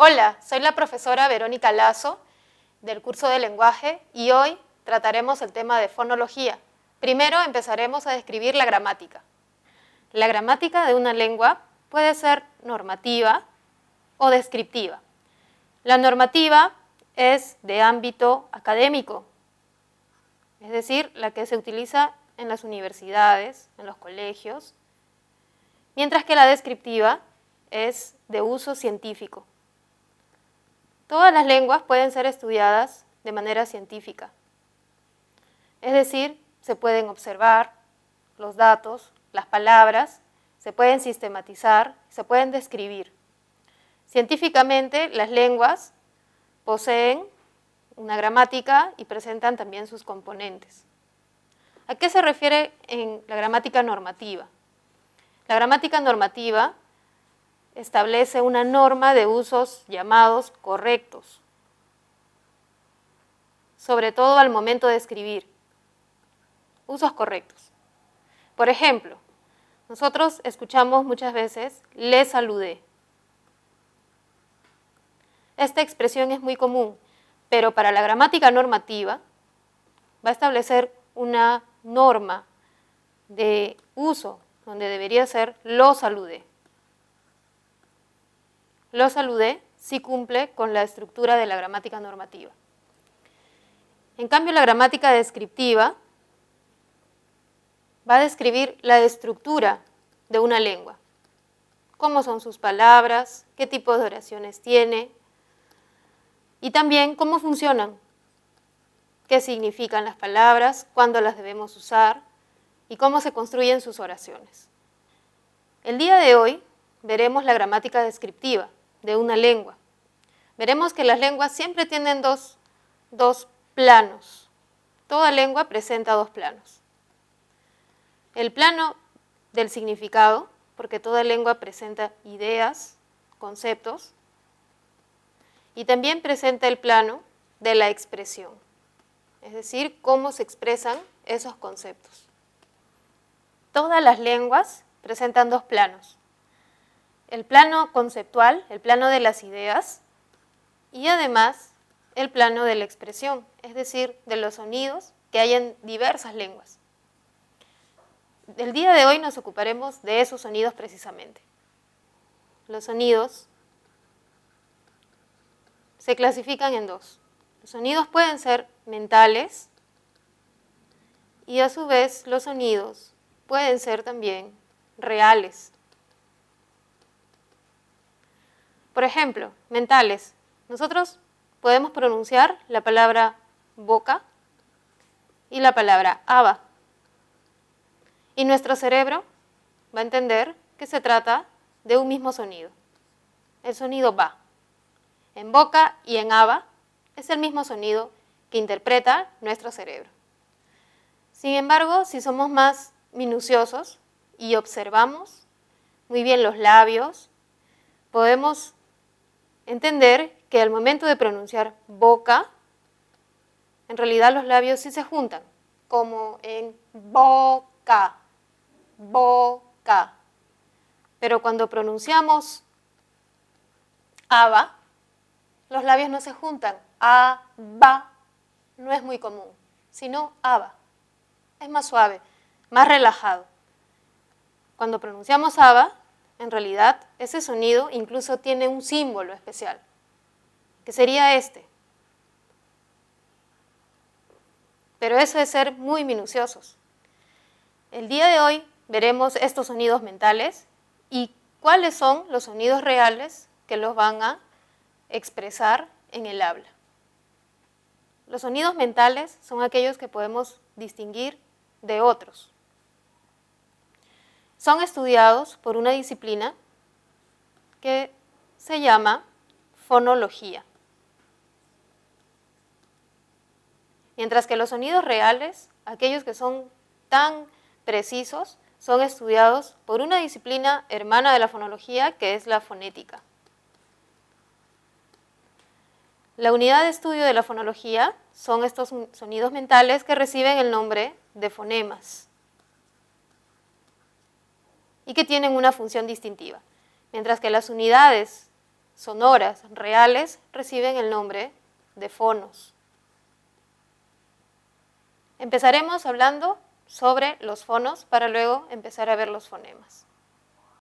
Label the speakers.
Speaker 1: Hola, soy la profesora Verónica Lazo del curso de lenguaje y hoy trataremos el tema de fonología. Primero empezaremos a describir la gramática. La gramática de una lengua puede ser normativa o descriptiva. La normativa es de ámbito académico, es decir, la que se utiliza en las universidades, en los colegios, mientras que la descriptiva es de uso científico, Todas las lenguas pueden ser estudiadas de manera científica. Es decir, se pueden observar los datos, las palabras, se pueden sistematizar, se pueden describir. Científicamente, las lenguas poseen una gramática y presentan también sus componentes. ¿A qué se refiere en la gramática normativa? La gramática normativa establece una norma de usos llamados correctos, sobre todo al momento de escribir. Usos correctos. Por ejemplo, nosotros escuchamos muchas veces, le saludé. Esta expresión es muy común, pero para la gramática normativa va a establecer una norma de uso donde debería ser lo saludé lo saludé, Si cumple con la estructura de la gramática normativa. En cambio, la gramática descriptiva va a describir la estructura de una lengua, cómo son sus palabras, qué tipo de oraciones tiene y también cómo funcionan, qué significan las palabras, cuándo las debemos usar y cómo se construyen sus oraciones. El día de hoy veremos la gramática descriptiva, de una lengua. Veremos que las lenguas siempre tienen dos, dos planos. Toda lengua presenta dos planos. El plano del significado, porque toda lengua presenta ideas, conceptos, y también presenta el plano de la expresión, es decir, cómo se expresan esos conceptos. Todas las lenguas presentan dos planos, el plano conceptual, el plano de las ideas y además el plano de la expresión, es decir, de los sonidos que hay en diversas lenguas. El día de hoy nos ocuparemos de esos sonidos precisamente. Los sonidos se clasifican en dos. Los sonidos pueden ser mentales y a su vez los sonidos pueden ser también reales. Por ejemplo, mentales. Nosotros podemos pronunciar la palabra boca y la palabra aba. Y nuestro cerebro va a entender que se trata de un mismo sonido. El sonido va. En boca y en aba es el mismo sonido que interpreta nuestro cerebro. Sin embargo, si somos más minuciosos y observamos muy bien los labios, podemos entender que al momento de pronunciar boca, en realidad los labios sí se juntan, como en boca, boca. Pero cuando pronunciamos aba, los labios no se juntan. Aba no es muy común, sino aba. Es más suave, más relajado. Cuando pronunciamos aba, en realidad ese sonido incluso tiene un símbolo especial, que sería este. Pero eso es ser muy minuciosos. El día de hoy veremos estos sonidos mentales y cuáles son los sonidos reales que los van a expresar en el habla. Los sonidos mentales son aquellos que podemos distinguir de otros son estudiados por una disciplina que se llama fonología. Mientras que los sonidos reales, aquellos que son tan precisos, son estudiados por una disciplina hermana de la fonología que es la fonética. La unidad de estudio de la fonología son estos sonidos mentales que reciben el nombre de fonemas y que tienen una función distintiva, mientras que las unidades sonoras reales reciben el nombre de fonos. Empezaremos hablando sobre los fonos para luego empezar a ver los fonemas.